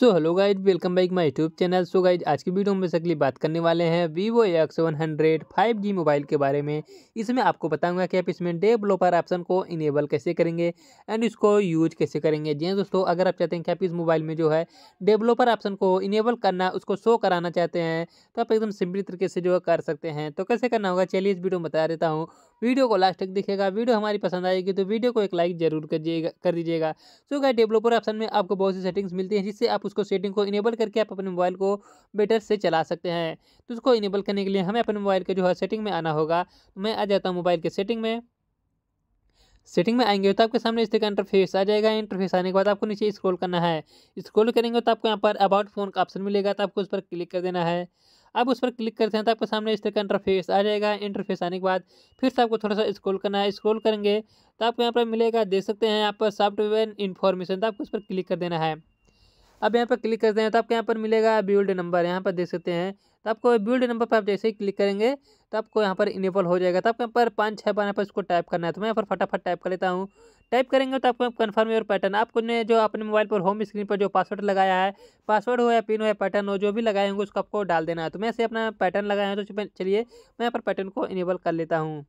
so hello guide welcome back my YouTube channel so guide आज की video में basically बात करने वाले हैं Vivo X one hundred five G mobile के बारे में इसमें आपको बताऊंगा कि आप इसमें डेवलपर ऑप्शन को इनेबल कैसे करेंगे एंड इसको यूज कैसे करेंगे जी हाँ दोस्तों अगर आप चाहते हैं कि आप इस मोबाइल में जो है डेवलपर ऑप्शन को इनेबल करना उसको शो कराना चाहते हैं तो आप एकदम सिंपली तरीके से जो है कर सकते हैं तो कैसे करना होगा चलिए इस वीडियो में बता देता हूँ वीडियो को लास्ट तक देखेगा वीडियो हमारी पसंद आएगी तो वीडियो को एक लाइक जरूर करिएगा कर दीजिएगा सो गाइस डेवलपर ऑप्शन में आपको बहुत सी सेटिंग्स मिलती हैं जिससे आप उसको सेटिंग को इनेबल करके आप अपने मोबाइल को बेटर से चला सकते हैं तो उसको इनेबल करने के लिए हमें अपने मोबाइल के जो है सेटिंग में आना होगा तो मैं आ जाता हूँ मोबाइल के सेटिंग में सेटिंग में आएंगे तो आपके सामने इस तरह का इंटरफेस आ जाएगा इंटरफेस आने के बाद आपको नीचे स्क्रॉल करना है स्क्रॉल करेंगे तो आपको यहाँ पर अबाउट फोन का ऑप्शन मिलेगा तो आपको उस पर क्लिक कर देना है अब उस पर क्लिक करते हैं तो आपके सामने इस तरह का इंटरफेस आ जाएगा इंटरफेस आने के बाद फिर से आपको थोड़ा सा स्क्रॉल करना है स्क्रॉल करेंगे तो आपको यहाँ पर मिलेगा देख सकते हैं यहाँ पर सॉफ्टवेयर इन्फॉर्मेशन तो आपको उस पर क्लिक कर देना है अब यहाँ पर क्लिक करते हैं तो आपको यहाँ पर मिलेगा बिल्ड नंबर यहाँ पर देख सकते हैं तो आपको बिल्ड नंबर पर आप जैसे ही क्लिक करेंगे तो आपको यहाँ पर इनेबल हो जाएगा तो आपको यहाँ पर पाँच छः बार पर इसको टाइप करना है तो मैं यहाँ पर फटाफट टाइप कर लेता हूँ टाइप करेंगे तो आपको कन्फर्म योर पैटर्न आपको ने जो अपने मोबाइल पर होम स्क्रीन पर जो पासवर्ड लगाया है पासवर्ड हो या पिन हो या पैटर्न हो जो भी लगाए होंगे उसको आपको डाल देना है तो मैं ऐसे अपना पैटर्न लगाया है तो चलिए मैं यहाँ पर पैटर्न को इनेबल कर लेता हूँ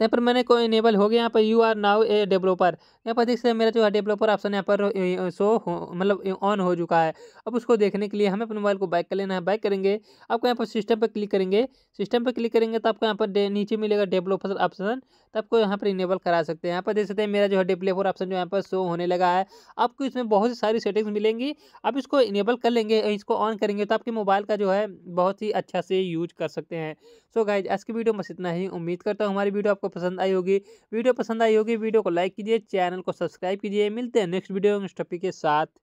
तो यहाँ पर मैंने को इनेबल हो गया यहाँ पर you are now a developer यहाँ पर देख सकते हैं मेरा जो है डेवलपर ऑप्शन यहाँ पर शो मतलब ऑन हो चुका है अब उसको देखने के लिए हमें अपने मोबाइल को बैक कर लेना है बैक करेंगे आपको यहाँ पर सिस्टम पर क्लिक करेंगे सिस्टम पर क्लिक करेंगे तो आपको यहाँ पर नीचे मिलेगा डेवलपर ऑप्शन तो आपको यहाँ पर इनेबल करा सकते हैं यहाँ पर देख सकते हैं मेरा जो है डेवलपर ऑप्शन जो यहाँ पर शो होने लगा है आपको इसमें बहुत सारी सेटिंग्स मिलेंगी आप इसको इनेबल कर लेंगे इसको ऑन करेंगे तो आपके मोबाइल का जो है बहुत ही अच्छा से यूज कर सकते हैं सो गाइज आज की वीडियो बस इतना ही उम्मीद करता हूँ हमारी वीडियो आपको पसंद आई होगी वीडियो पसंद आई होगी वीडियो को लाइक कीजिए चैनल को सब्सक्राइब कीजिए मिलते हैं नेक्स्ट वीडियो इस टॉपिक के साथ